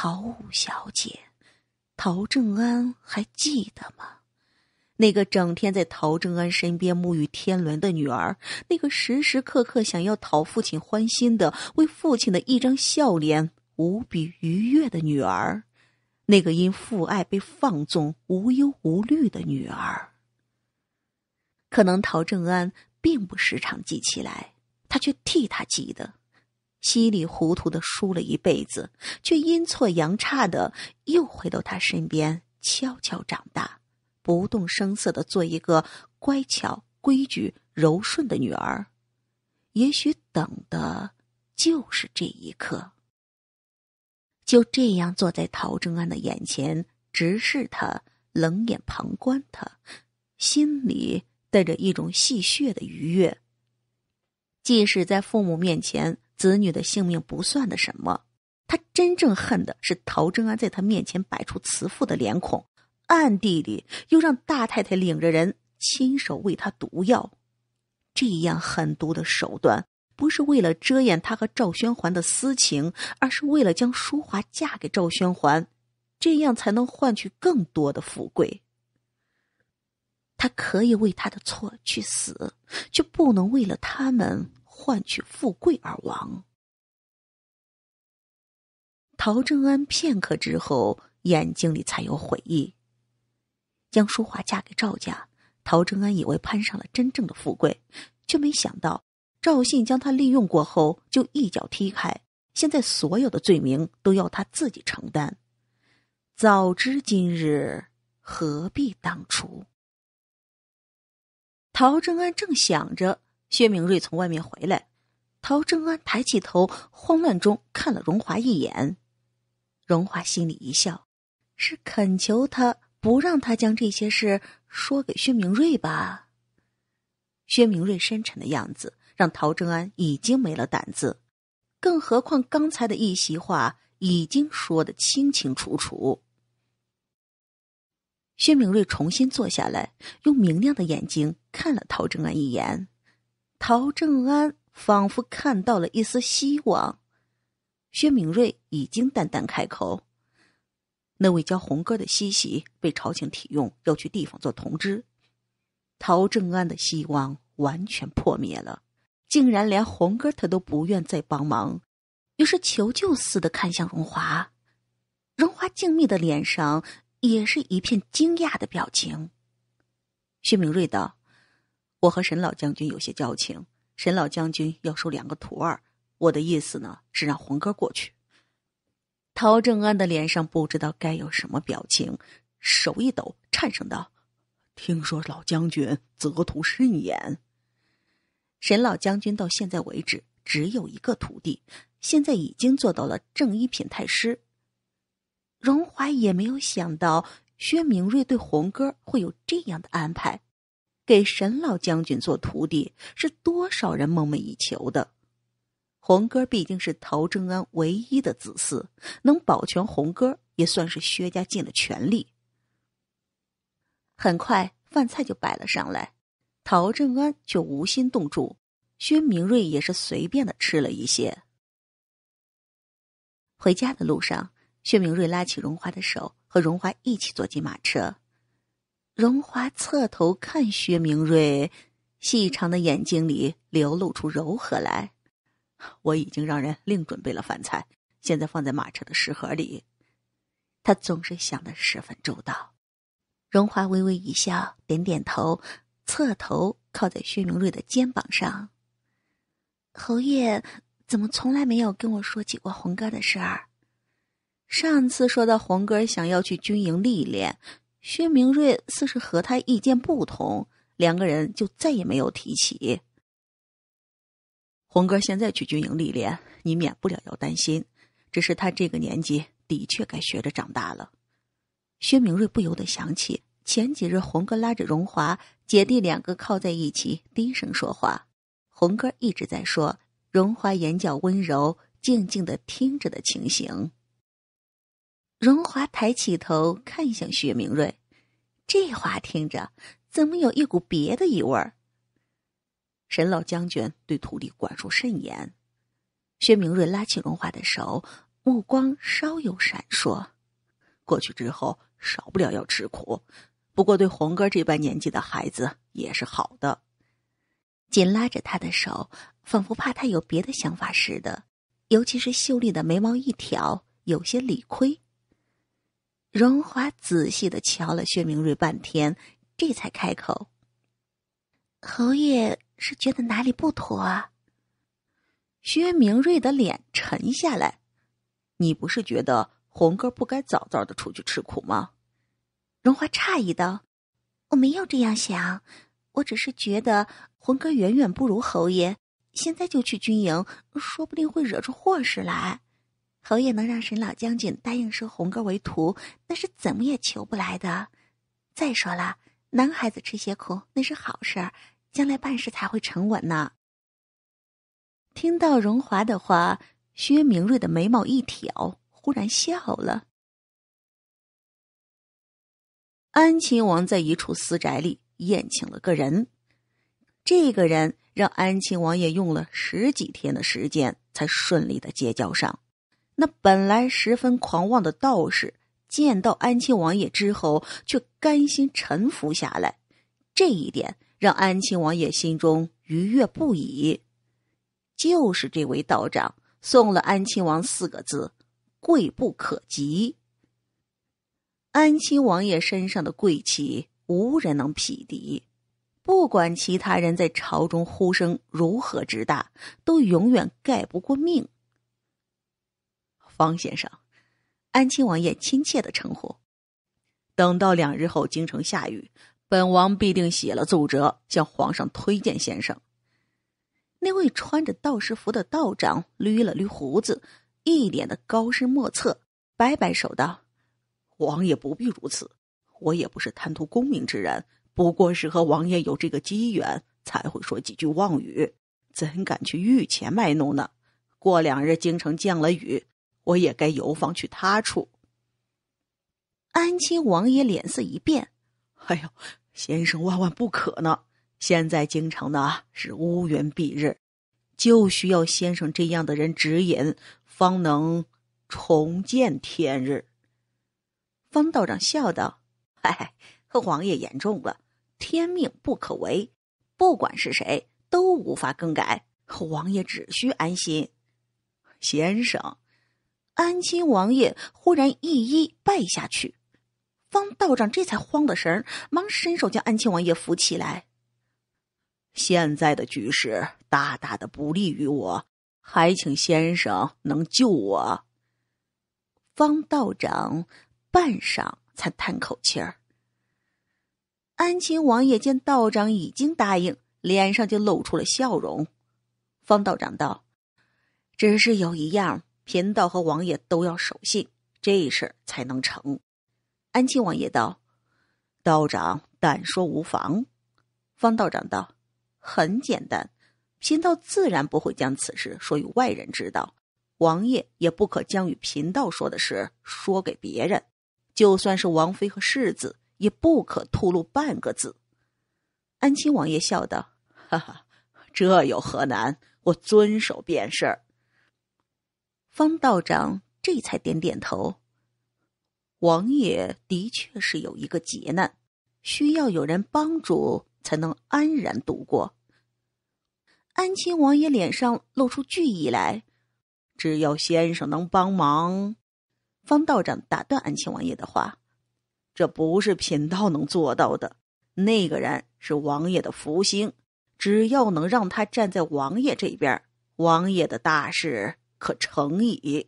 陶五小姐，陶正安还记得吗？那个整天在陶正安身边沐浴天伦的女儿，那个时时刻刻想要讨父亲欢心的、为父亲的一张笑脸无比愉悦的女儿，那个因父爱被放纵、无忧无虑的女儿，可能陶正安并不时常记起来，他却替他记得。稀里糊涂的输了一辈子，却阴错阳差的又回到他身边，悄悄长大，不动声色的做一个乖巧、规矩、柔顺的女儿。也许等的，就是这一刻。就这样坐在陶正安的眼前，直视他，冷眼旁观他，心里带着一种戏谑的愉悦。即使在父母面前。子女的性命不算的什么，他真正恨的是陶正安在他面前摆出慈父的脸孔，暗地里又让大太太领着人亲手喂他毒药。这样狠毒的手段，不是为了遮掩他和赵宣环的私情，而是为了将淑华嫁给赵宣环，这样才能换取更多的富贵。他可以为他的错去死，却不能为了他们。换取富贵而亡。陶正安片刻之后，眼睛里才有悔意。将淑华嫁给赵家，陶正安以为攀上了真正的富贵，却没想到赵信将他利用过后，就一脚踢开。现在所有的罪名都要他自己承担。早知今日，何必当初？陶正安正想着。薛明瑞从外面回来，陶正安抬起头，慌乱中看了荣华一眼。荣华心里一笑，是恳求他不让他将这些事说给薛明瑞吧。薛明瑞深沉的样子让陶正安已经没了胆子，更何况刚才的一席话已经说得清清楚楚。薛明瑞重新坐下来，用明亮的眼睛看了陶正安一眼。陶正安仿佛看到了一丝希望，薛敏瑞已经淡淡开口：“那位叫红哥的西喜被朝廷体用，要去地方做同知。”陶正安的希望完全破灭了，竟然连红哥他都不愿再帮忙，于是求救似的看向荣华。荣华静谧的脸上也是一片惊讶的表情。薛敏瑞道。我和沈老将军有些交情，沈老将军要收两个徒儿。我的意思呢，是让红哥过去。陶正安的脸上不知道该有什么表情，手一抖，颤声道：“听说老将军择徒慎严。”沈老将军到现在为止只有一个徒弟，现在已经做到了正一品太师。荣怀也没有想到薛明瑞对红哥会有这样的安排。给沈老将军做徒弟是多少人梦寐以求的？红哥毕竟是陶正安唯一的子嗣，能保全红哥，也算是薛家尽了全力。很快，饭菜就摆了上来，陶正安就无心动住，薛明瑞也是随便的吃了一些。回家的路上，薛明瑞拉起荣华的手，和荣华一起坐进马车。荣华侧头看薛明瑞，细长的眼睛里流露出柔和来。我已经让人另准备了饭菜，现在放在马车的食盒里。他总是想的十分周到。荣华微微一笑，点点头，侧头靠在薛明瑞的肩膀上。侯爷怎么从来没有跟我说起过红哥的事儿？上次说到红哥想要去军营历练。薛明瑞似是和他意见不同，两个人就再也没有提起。红哥现在去军营历练，你免不了要担心。只是他这个年纪，的确该学着长大了。薛明瑞不由得想起前几日红哥拉着荣华姐弟两个靠在一起低声说话，红哥一直在说，荣华眼角温柔，静静的听着的情形。荣华抬起头看向薛明瑞，这话听着怎么有一股别的意味儿？沈老将军对徒弟管束甚严。薛明瑞拉起荣华的手，目光稍有闪烁。过去之后少不了要吃苦，不过对红哥这般年纪的孩子也是好的。紧拉着他的手，仿佛怕他有别的想法似的。尤其是秀丽的眉毛一挑，有些理亏。荣华仔细的瞧了薛明瑞半天，这才开口：“侯爷是觉得哪里不妥？”啊？”薛明瑞的脸沉下来：“你不是觉得红哥不该早早的出去吃苦吗？”荣华诧异道：“我没有这样想，我只是觉得红哥远远不如侯爷，现在就去军营，说不定会惹出祸事来。”侯爷能让沈老将军答应收红哥为徒，那是怎么也求不来的。再说了，男孩子吃些苦那是好事，将来办事才会沉稳呢。听到荣华的话，薛明瑞的眉毛一挑，忽然笑了。安亲王在一处私宅里宴请了个人，这个人让安亲王也用了十几天的时间才顺利的结交上。那本来十分狂妄的道士，见到安亲王爷之后，却甘心臣服下来。这一点让安亲王爷心中愉悦不已。就是这位道长送了安亲王四个字：“贵不可及。”安亲王爷身上的贵气无人能匹敌，不管其他人在朝中呼声如何之大，都永远盖不过命。方先生，安亲王爷亲切的称呼。等到两日后京城下雨，本王必定写了奏折向皇上推荐先生。那位穿着道士服的道长捋了捋胡子，一脸的高深莫测，摆摆手道：“王爷不必如此，我也不是贪图功名之人，不过是和王爷有这个机缘，才会说几句妄语，怎敢去御前卖弄呢？过两日京城降了雨。”我也该游方去他处。安亲王爷脸色一变：“哎呦，先生万万不可呢！现在京城呢是乌云蔽日，就需要先生这样的人指引，方能重见天日。”方道长笑道：“哎，王爷言重了，天命不可违，不管是谁都无法更改。王爷只需安心，先生。”安亲王爷忽然一一拜下去，方道长这才慌了神儿，忙伸手将安亲王爷扶起来。现在的局势大大的不利于我，还请先生能救我。方道长半晌才叹口气儿。安亲王爷见道长已经答应，脸上就露出了笑容。方道长道：“只是有一样。”贫道和王爷都要守信，这事儿才能成。安亲王爷道：“道长但说无妨。”方道长道：“很简单，贫道自然不会将此事说与外人知道。王爷也不可将与贫道说的事说给别人，就算是王妃和世子，也不可吐露半个字。”安亲王爷笑道：“哈哈，这有何难？我遵守便是。”方道长这才点点头。王爷的确是有一个劫难，需要有人帮助才能安然度过。安亲王爷脸上露出惧意来，只要先生能帮忙。方道长打断安亲王爷的话：“这不是贫道能做到的。那个人是王爷的福星，只要能让他站在王爷这边，王爷的大事。”可成矣。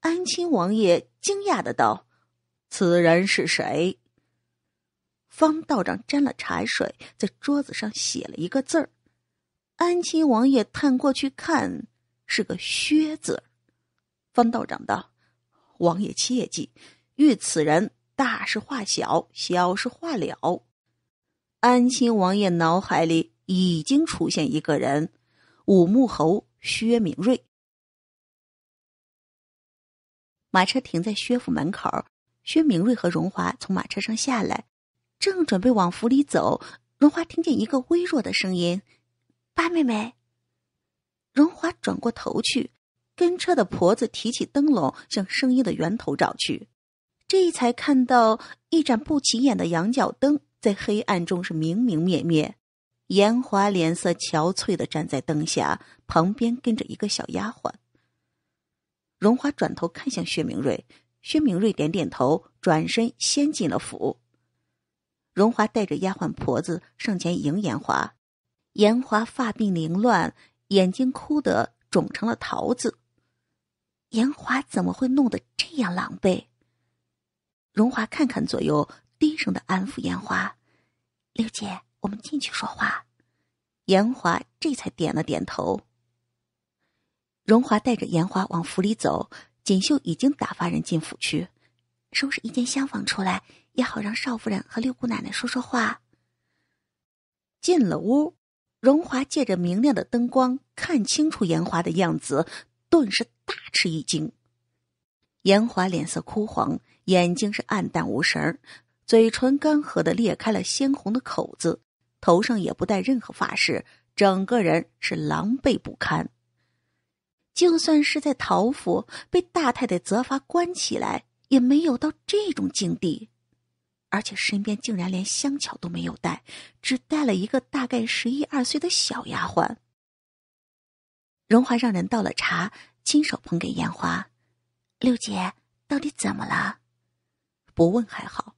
安亲王爷惊讶的道：“此人是谁？”方道长沾了茶水，在桌子上写了一个字儿。安亲王爷探过去看，是个“薛”字。方道长道：“王爷切记，遇此人，大事化小，小事化了。”安亲王爷脑海里已经出现一个人——武穆侯薛明瑞。马车停在薛府门口，薛明瑞和荣华从马车上下来，正准备往府里走，荣华听见一个微弱的声音：“八妹妹。”荣华转过头去，跟车的婆子提起灯笼向声音的源头找去，这才看到一盏不起眼的羊角灯在黑暗中是明明灭灭，严华脸色憔悴的站在灯下，旁边跟着一个小丫鬟。荣华转头看向薛明瑞，薛明瑞点点头，转身先进了府。荣华带着丫鬟婆子上前迎严华，严华发鬓凌乱，眼睛哭得肿成了桃子。严华怎么会弄得这样狼狈？荣华看看左右，低声的安抚严华：“刘姐，我们进去说话。”严华这才点了点头。荣华带着严华往府里走，锦绣已经打发人进府去，收拾一间厢房出来，也好让少夫人和六姑奶奶说说话。进了屋，荣华借着明亮的灯光看清楚严华的样子，顿时大吃一惊。严华脸色枯黄，眼睛是暗淡无神，嘴唇干涸的裂开了鲜红的口子，头上也不戴任何发饰，整个人是狼狈不堪。就算是在陶府被大太太责罚关起来，也没有到这种境地，而且身边竟然连香巧都没有带，只带了一个大概十一二岁的小丫鬟。荣华让人倒了茶，亲手捧给烟华：“六姐到底怎么了？”不问还好，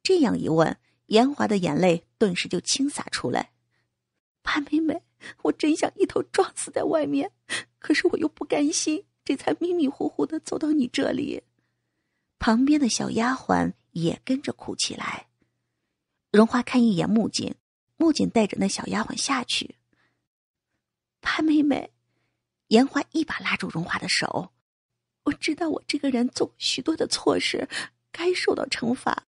这样一问，严华的眼泪顿时就倾洒出来：“潘美美，我真想一头撞死在外面。”可是我又不甘心，这才迷迷糊糊的走到你这里。旁边的小丫鬟也跟着哭起来。荣华看一眼木槿，木槿带着那小丫鬟下去。潘妹妹，严华一把拉住荣华的手，我知道我这个人做许多的错事，该受到惩罚。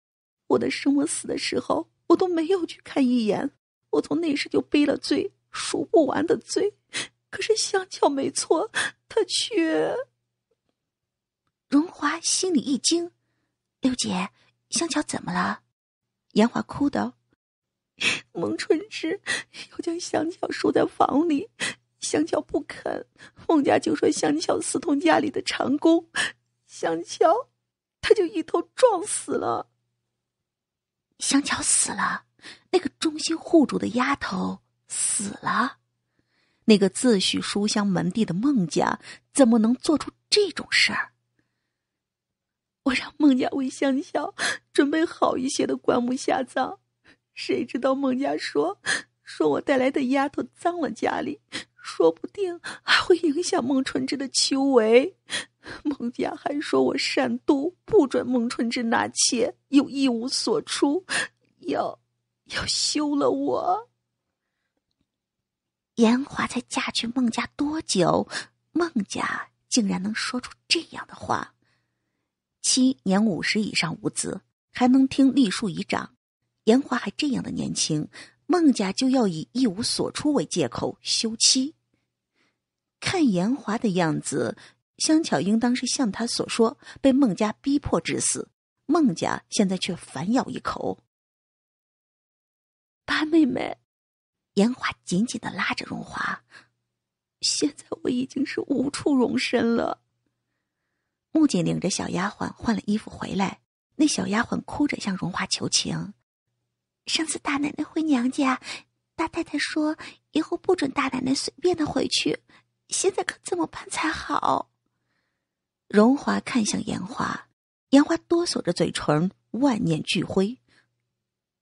我的生我死的时候，我都没有去看一眼。我从那时就背了罪，数不完的罪。可是香巧没错，她却。荣华心里一惊：“六姐，香巧怎么了？”严华哭道：“孟春之要将香巧收在房里，香巧不肯，孟家就说香巧私通家里的长工，香巧，他就一头撞死了。”香巧死了，那个忠心护主的丫头死了。那个自诩书香门第的孟家怎么能做出这种事儿？我让孟家为香消准备好一些的棺木下葬，谁知道孟家说说我带来的丫头脏了家里，说不定还会影响孟春芝的修为。孟家还说我善妒，不准孟春芝纳妾，又一无所出，要要休了我。严华才嫁去孟家多久，孟家竟然能说出这样的话？妻年五十以上无子，还能听立树遗长？严华还这样的年轻，孟家就要以一无所出为借口休妻？看严华的样子，香巧应当是像他所说，被孟家逼迫致死。孟家现在却反咬一口，八妹妹。严华紧紧的拉着荣华，现在我已经是无处容身了。木槿领着小丫鬟换了衣服回来，那小丫鬟哭着向荣华求情：“上次大奶奶回娘家，大太太说以后不准大奶奶随便的回去，现在可怎么办才好？”荣华看向严华，严华哆嗦着嘴唇，万念俱灰，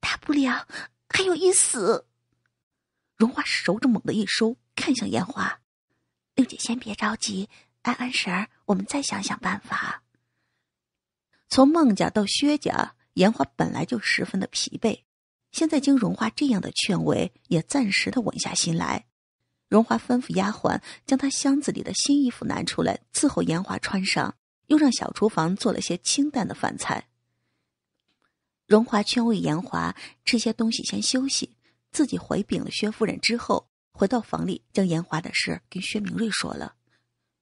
大不了还有一死。荣华手指猛的一收，看向严华：“六姐，先别着急，安安神儿，我们再想想办法。”从孟家到薛家，严华本来就十分的疲惫，现在经荣华这样的劝慰，也暂时的稳下心来。荣华吩咐丫鬟将她箱子里的新衣服拿出来伺候严华穿上，又让小厨房做了些清淡的饭菜。荣华劝慰严华：“吃些东西，先休息。”自己回禀了薛夫人之后，回到房里，将延华的事跟薛明瑞说了。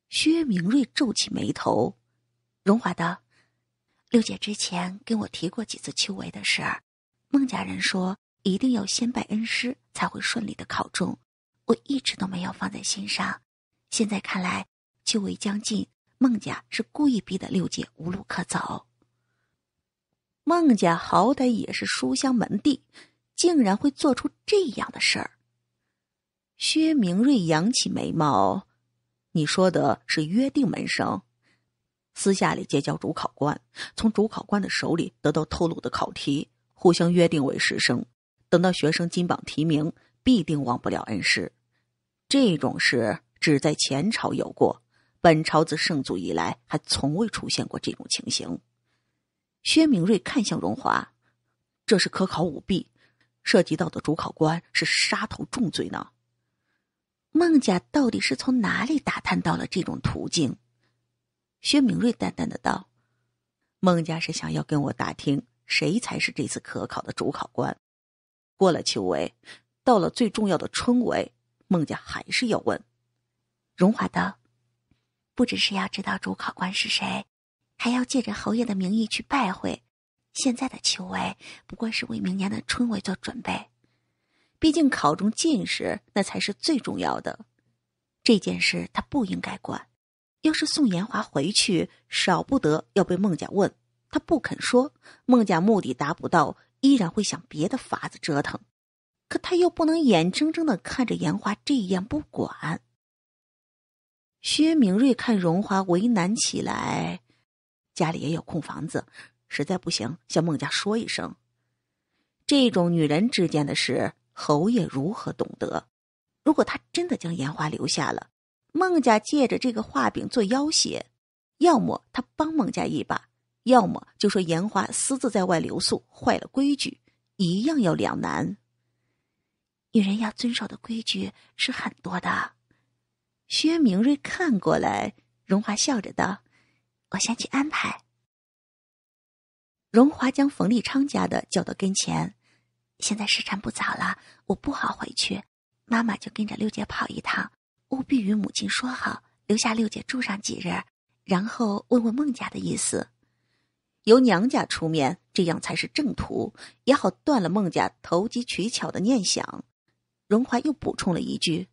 薛明瑞皱起眉头：“荣华的六姐之前跟我提过几次秋闱的事，孟家人说一定要先拜恩师才会顺利的考中，我一直都没有放在心上。现在看来，秋闱将近，孟家是故意逼得六姐无路可走。孟家好歹也是书香门第。”竟然会做出这样的事儿！薛明瑞扬起眉毛：“你说的是约定门生，私下里结交主考官，从主考官的手里得到透露的考题，互相约定为师生。等到学生金榜题名，必定忘不了恩师。这种事只在前朝有过，本朝自圣祖以来还从未出现过这种情形。”薛明瑞看向荣华：“这是科考舞弊。”涉及到的主考官是杀头重罪呢。孟家到底是从哪里打探到了这种途径？薛明瑞淡淡的道：“孟家是想要跟我打听谁才是这次科考的主考官。过了秋闱，到了最重要的春闱，孟家还是要问。”荣华道：“不只是要知道主考官是谁，还要借着侯爷的名义去拜会。”现在的秋闱不过是为明年的春闱做准备，毕竟考中进士那才是最重要的。这件事他不应该管。要是送延华回去，少不得要被孟家问。他不肯说，孟家目的达不到，依然会想别的法子折腾。可他又不能眼睁睁的看着延华这样不管。薛明瑞看荣华为难起来，家里也有空房子。实在不行，向孟家说一声。这种女人之间的事，侯爷如何懂得？如果他真的将烟华留下了，孟家借着这个画饼做要挟，要么他帮孟家一把，要么就说烟华私自在外留宿，坏了规矩，一样要两难。女人要遵守的规矩是很多的。薛明瑞看过来，荣华笑着道：“我先去安排。”荣华将冯立昌家的叫到跟前，现在时辰不早了，我不好回去，妈妈就跟着六姐跑一趟，务必与母亲说好，留下六姐住上几日，然后问问孟家的意思，由娘家出面，这样才是正途，也好断了孟家投机取巧的念想。荣华又补充了一句：“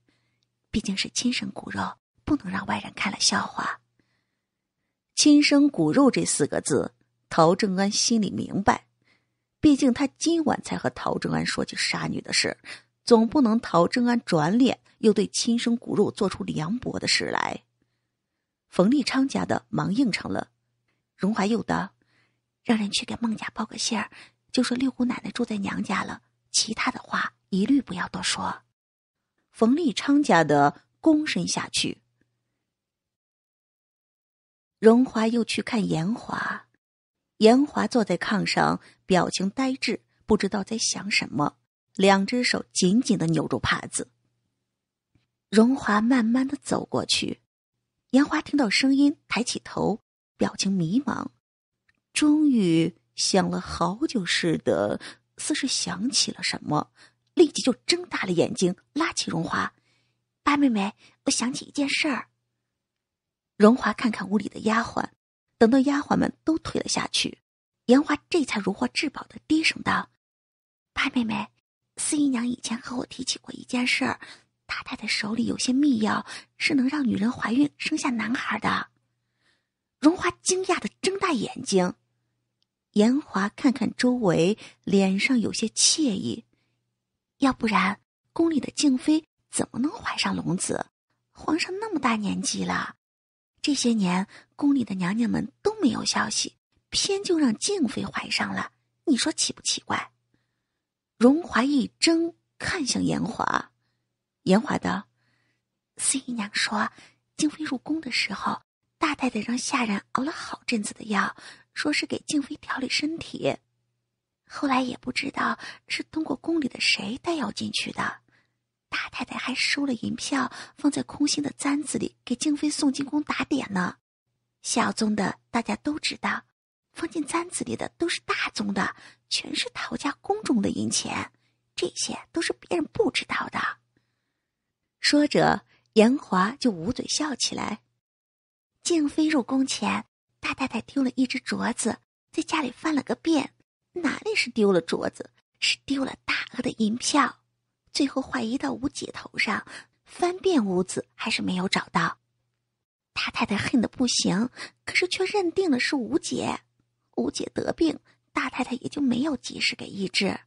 毕竟是亲生骨肉，不能让外人看了笑话。”“亲生骨肉”这四个字。陶正安心里明白，毕竟他今晚才和陶正安说起杀女的事，总不能陶正安转脸又对亲生骨肉做出凉薄的事来。冯立昌家的忙应承了，荣华又道：“让人去给孟家报个信儿，就说六姑奶奶住在娘家了，其他的话一律不要多说。”冯立昌家的躬身下去。荣华又去看严华。严华坐在炕上，表情呆滞，不知道在想什么，两只手紧紧的扭住帕子。荣华慢慢的走过去，严华听到声音，抬起头，表情迷茫，终于想了好久似的，似是想起了什么，立即就睁大了眼睛，拉起荣华：“八妹妹，我想起一件事儿。”荣华看看屋里的丫鬟。等到丫鬟们都退了下去，严华这才如获至宝的低声道：“八妹妹，四姨娘以前和我提起过一件事儿，大太太手里有些秘药，是能让女人怀孕生下男孩的。”荣华惊讶的睁大眼睛。严华看看周围，脸上有些惬意。要不然，宫里的静妃怎么能怀上龙子？皇上那么大年纪了。这些年，宫里的娘娘们都没有消息，偏就让静妃怀上了。你说奇不奇怪？荣华一怔，看向严华。严华道：“四姨娘说，静妃入宫的时候，大太太让下人熬了好阵子的药，说是给静妃调理身体。后来也不知道是通过宫里的谁带药进去的。”大太太还收了银票，放在空心的簪子里，给静妃送进宫打点呢。小宗的大家都知道，放进簪子里的都是大宗的，全是陶家宫中的银钱，这些都是别人不知道的。说着，严华就捂嘴笑起来。静妃入宫前，大太太丢了一只镯子，在家里翻了个遍，哪里是丢了镯子，是丢了大额的银票。最后怀疑到吴姐头上，翻遍屋子还是没有找到，大太太恨得不行，可是却认定了是吴姐。吴姐得病，大太太也就没有及时给医治。